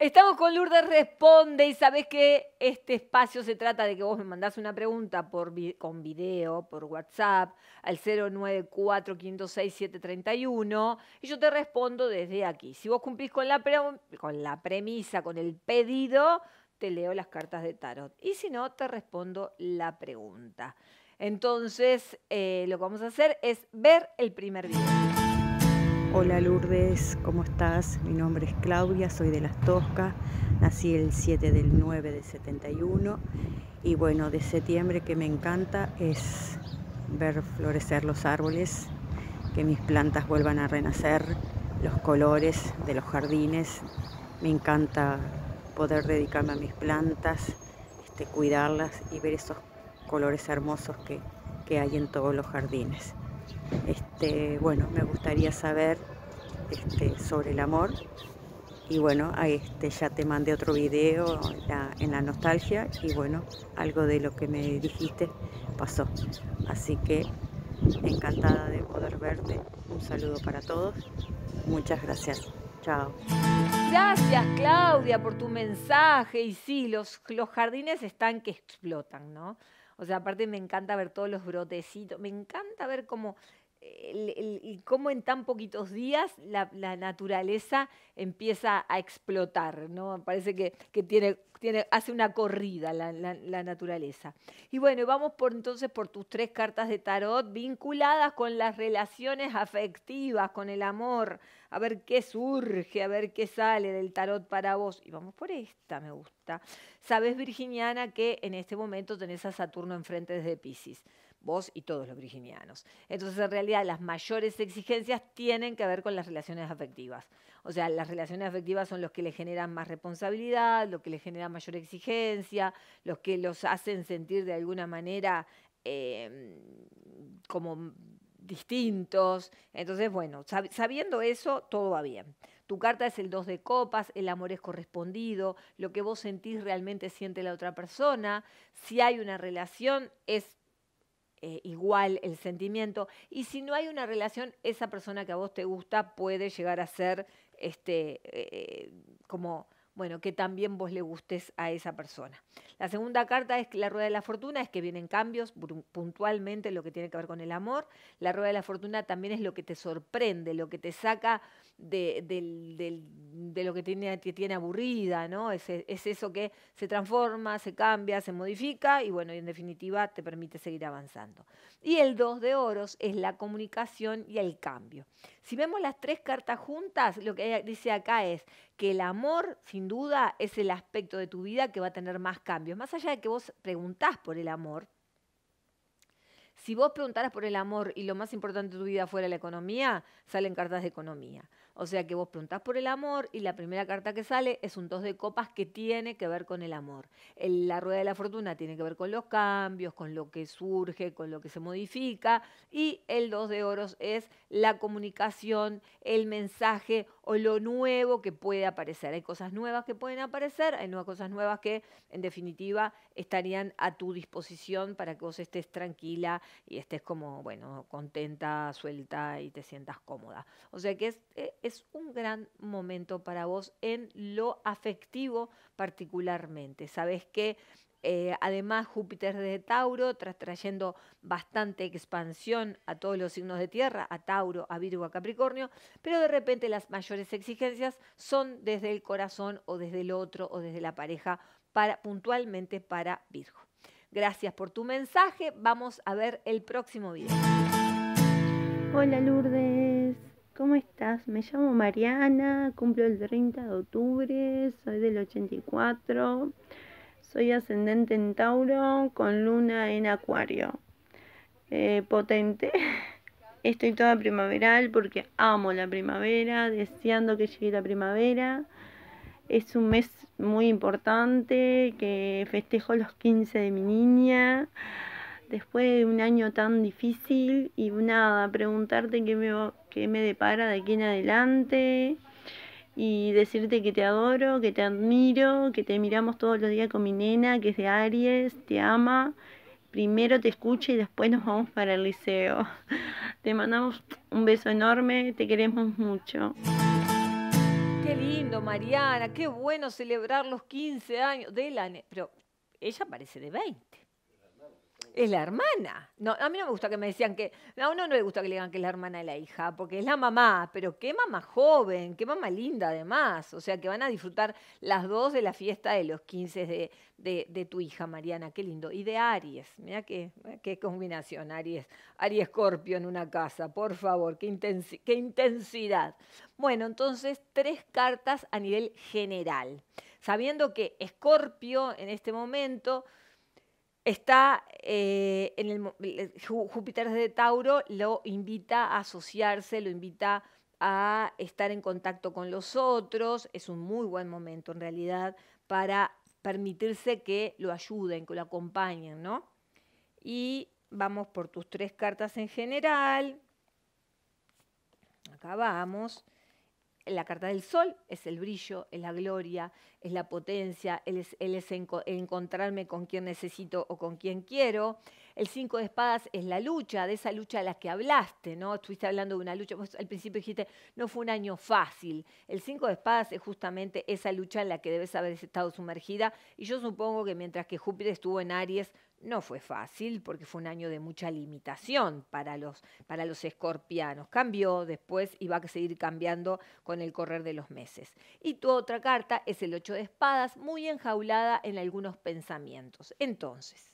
Estamos con Lourdes Responde y sabés que este espacio se trata de que vos me mandás una pregunta con video, por WhatsApp, al 094 731 y yo te respondo desde aquí. Si vos cumplís con la, premisa, con el pedido, te leo las cartas de tarot. Y si no, te respondo la pregunta. Entonces, eh, lo que vamos a hacer es ver el primer video. Hola Lourdes, ¿cómo estás? Mi nombre es Claudia, soy de Las Toscas, nací el 7 del 9 del 71 y bueno, de septiembre que me encanta es ver florecer los árboles, que mis plantas vuelvan a renacer, los colores de los jardines, me encanta poder dedicarme a mis plantas, este, cuidarlas y ver esos colores hermosos que, que hay en todos los jardines. Este, bueno, me gustaría saber este, sobre el amor. Y bueno, este, ya te mandé otro video en la nostalgia y bueno, algo de lo que me dijiste pasó. Así que encantada de poder verte. Un saludo para todos. Muchas gracias. Chao. Gracias Claudia por tu mensaje y sí, los, los jardines están que explotan, ¿no? O sea, aparte me encanta ver todos los brotecitos, me encanta ver cómo y cómo en tan poquitos días la, naturaleza empieza a explotar, ¿no? Parece que, tiene, hace una corrida la, naturaleza. Y bueno, vamos por entonces por tus tres cartas de tarot vinculadas con las relaciones afectivas, con el amor, a ver qué surge, a ver qué sale del tarot para vos. Y vamos por esta, me gusta. Sabes, Virginiana, que en este momento tenés a Saturno enfrente desde Pisces vos y todos los virginianos. Entonces, en realidad, las mayores exigencias tienen que ver con las relaciones afectivas. O sea, las relaciones afectivas son los que le generan más responsabilidad, los que le generan mayor exigencia, los que los hacen sentir de alguna manera em, como distintos. Entonces, bueno, sabiendo eso, todo va bien. Tu carta es el dos de copas, el amor es correspondido, lo que vos sentís realmente siente la otra persona. Si hay una relación, es eh, igual el sentimiento. Y si no hay una relación, esa persona que a vos te gusta puede llegar a ser este, eh, como, bueno, que también vos le gustes a esa persona. La segunda carta es que la rueda de la fortuna, es que vienen cambios puntualmente, lo que tiene que ver con el amor. La rueda de la fortuna también es lo que te sorprende, lo que te saca de, lo que tiene, tiene aburrida, ¿no? E, es, eso que se transforma, se cambia, se modifica y bueno, en definitiva te permite seguir avanzando. Y el 2 de oros es la comunicación y el cambio. Si vemos las tres cartas juntas, lo que dice acá es que el amor, sin duda, es el aspecto de tu vida que va a tener más cambios. Más allá de que vos preguntás por el amor, si vos preguntaras por el amor y lo más importante de tu vida fuera la economía, salen cartas de economía. O sea que vos preguntás por el amor y la primera carta que sale es un dos de copas que tiene que ver con el amor. la rueda de la fortuna tiene que ver con los cambios, con lo que surge, con lo que se modifica. Y el dos de oros es la comunicación, el mensaje o lo nuevo que puede aparecer. Hay cosas nuevas que pueden aparecer, hay nuevas cosas nuevas que en definitiva estarían a tu disposición para que vos estés tranquila y estés como, bueno, contenta, suelta y te sientas cómoda. O sea que es, eh, es un gran momento para vos en lo afectivo particularmente. Sabes que eh, además, Júpiter desde Tauro, tras trayendo bastante expansión a todos los signos de tierra, a Tauro, a Virgo, a Capricornio, pero de repente las mayores exigencias son desde el corazón o desde el otro o desde la pareja, para, puntualmente para Virgo. Gracias por tu mensaje, vamos a ver el próximo video. Hola Lourdes, ¿cómo estás? Me llamo Mariana, cumplo el 30 de octubre, soy del 84. Soy ascendente en Tauro con luna en Acuario. Eh, potente. Estoy toda primaveral porque amo la primavera, deseando que llegue la primavera. Es un mes muy importante que festejo los 15 de mi niña. Después de un año tan difícil y nada, preguntarte qué me, qué me depara de aquí en adelante y decirte que te adoro, que te admiro, que te miramos todos los días con mi nena, que es de Aries, te ama. Primero te escucha y después nos vamos para el liceo. Te mandamos un beso enorme, te queremos mucho. Qué lindo, Mariana, qué bueno celebrar los 15 años de la... Pero ella parece de 20. Es la hermana. No, a mí no me gusta que me decían que. a uno no le gusta que le digan que es la hermana de la hija, porque es la mamá, pero qué mamá joven, qué mamá linda además. O sea, que van a disfrutar las dos de la fiesta de los 15 de, tu hija, Mariana. Qué lindo. Y de Aries. Mira qué, qué combinación, Aries. Aries en una casa, por favor, qué, qué intensidad. Bueno, entonces tres cartas a nivel general. Sabiendo que Scorpio en este momento Está eh, en el, Júpiter de Tauro, lo invita a asociarse, lo invita a estar en contacto con los otros. Es un muy buen momento en realidad para permitirse que lo ayuden, que lo acompañen, ¿no? Y vamos por tus tres cartas en general. Acá vamos la carta del sol es el brillo, es la gloria, es la potencia, es, el encontrarme con quien necesito o con quien quiero. El cinco de espadas es la lucha, de esa lucha a la que hablaste, ¿no? Estuviste hablando de una lucha, vos al principio dijiste, no fue un año fácil. El cinco de espadas es justamente esa lucha en la que debes haber estado sumergida y yo supongo que mientras que Júpiter estuvo en Aries, no fue fácil porque fue un año de mucha limitación para los, para los escorpianos. Cambió después y va a seguir cambiando con el correr de los meses. Y tu otra carta es el ocho de espadas, muy enjaulada en algunos pensamientos. Entonces,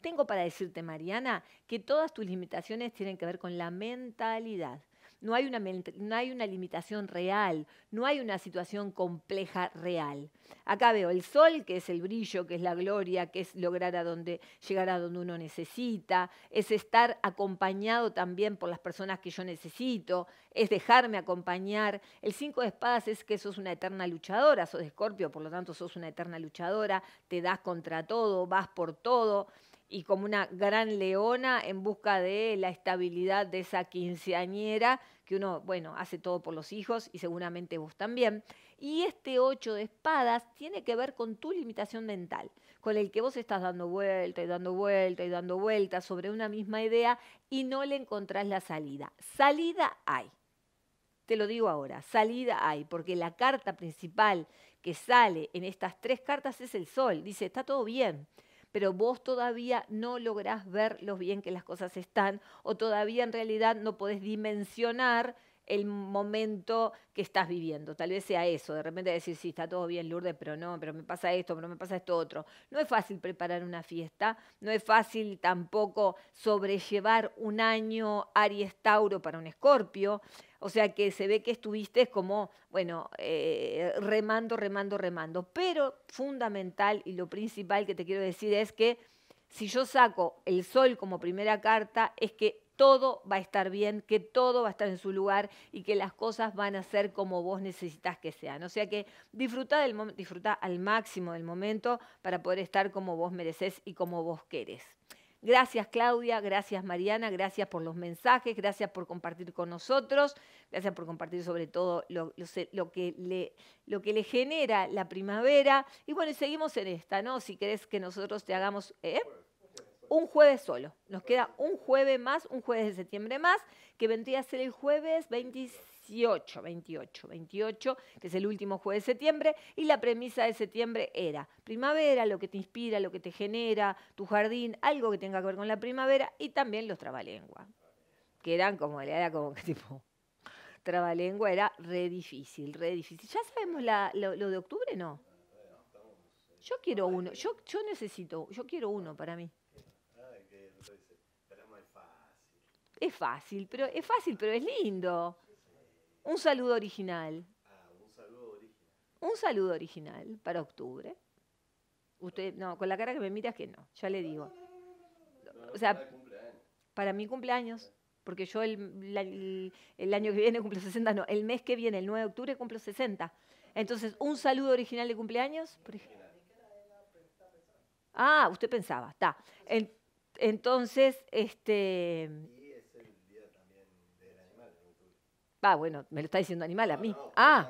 tengo para decirte, Mariana, que todas tus limitaciones tienen que ver con la mentalidad. No hay, una, no hay una limitación real, no hay una situación compleja real. Acá veo el sol, que es el brillo, que es la gloria, que es lograr a donde, llegar a donde uno necesita, es estar acompañado también por las personas que yo necesito, es dejarme acompañar. El cinco de espadas es que sos una eterna luchadora, sos de escorpio, por lo tanto sos una eterna luchadora, te das contra todo, vas por todo y como una gran leona en busca de la estabilidad de esa quinceañera, que uno, bueno, hace todo por los hijos y seguramente vos también. Y este ocho de espadas tiene que ver con tu limitación dental, con el que vos estás dando vuelta y dando vuelta y dando vuelta sobre una misma idea y no le encontrás la salida. Salida hay. Te lo digo ahora, salida hay, porque la carta principal que sale en estas tres cartas es el sol. Dice, está todo bien pero vos todavía no lográs ver lo bien que las cosas están o todavía en realidad no podés dimensionar el momento que estás viviendo. Tal vez sea eso, de repente decir, sí, está todo bien, Lourdes, pero no, pero me pasa esto, pero me pasa esto otro. No es fácil preparar una fiesta, no es fácil tampoco sobrellevar un año Aries Tauro para un escorpio. O sea que se ve que estuviste como, bueno, eh, remando, remando, remando. Pero fundamental y lo principal que te quiero decir es que si yo saco el sol como primera carta, es que todo va a estar bien, que todo va a estar en su lugar y que las cosas van a ser como vos necesitas que sean. O sea que disfruta, del al máximo del momento para poder estar como vos mereces y como vos querés. Gracias Claudia, gracias Mariana, gracias por los mensajes, gracias por compartir con nosotros, gracias por compartir sobre todo lo, que, le, lo que, le, genera la primavera. Y bueno, seguimos en esta, ¿no? Si querés que nosotros te hagamos... ¿eh? un jueves solo. Nos queda un jueves más, un jueves de septiembre más, que vendría a ser el jueves 28, 28, 28, que es el último jueves de septiembre. Y la premisa de septiembre era primavera, lo que te inspira, lo que te genera, tu jardín, algo que tenga que ver con la primavera y también los trabalenguas, que eran como, era como que tipo, trabalengua era re difícil, re difícil. ¿Ya sabemos lo, lo de octubre? No. Yo quiero uno, yo, yo necesito, yo quiero uno para mí. Es fácil, pero es fácil, pero es lindo. Un saludo original. Ah, un saludo original. Un saludo original para octubre. Usted, no, con la cara que me mira es que no, ya le digo. O sea, para mi cumpleaños, porque yo el, año que viene cumplo 60, no, el mes que viene, el 9 de octubre, cumplo 60. Entonces, un saludo original de cumpleaños. Ah, usted pensaba, está. entonces, este Ah, bueno, me lo está diciendo animal a mí. ah,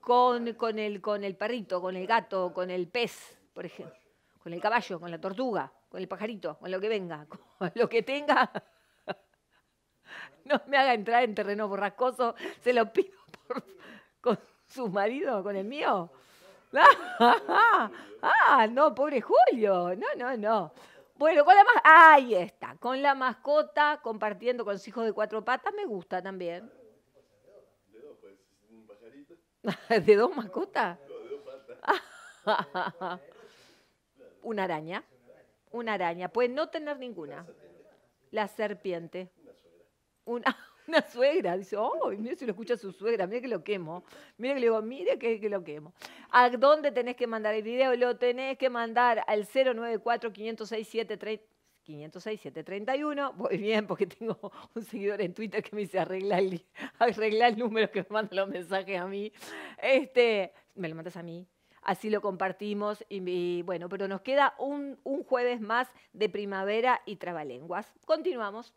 con, con, el, con el perrito, con el gato, con el pez, por ejemplo. Con el caballo, con la tortuga, con el pajarito, con lo que venga, con lo que tenga. No me haga entrar en terreno borrascoso, se lo pido con su marido, con el mío. ah, no, pobre Julio. No, no, no. Bueno, con la ahí está, con la mascota, compartiendo con hijos de cuatro patas, me gusta también. De dos, un mascotas? una araña, una araña. Puede no tener ninguna. La serpiente. Una. una suegra. Dice, oh, mire si lo escucha su suegra, mire que lo quemo. Mira que le digo, mire que, lo quemo. ¿A dónde tenés que mandar el video? Lo tenés que mandar al 094 506 731. Voy bien porque tengo un seguidor en Twitter que me dice arregla el, el número que me manda los mensajes a mí. Este, me lo mandas a mí. Así lo compartimos y, y bueno, pero nos queda un, un jueves más de primavera y trabalenguas. Continuamos.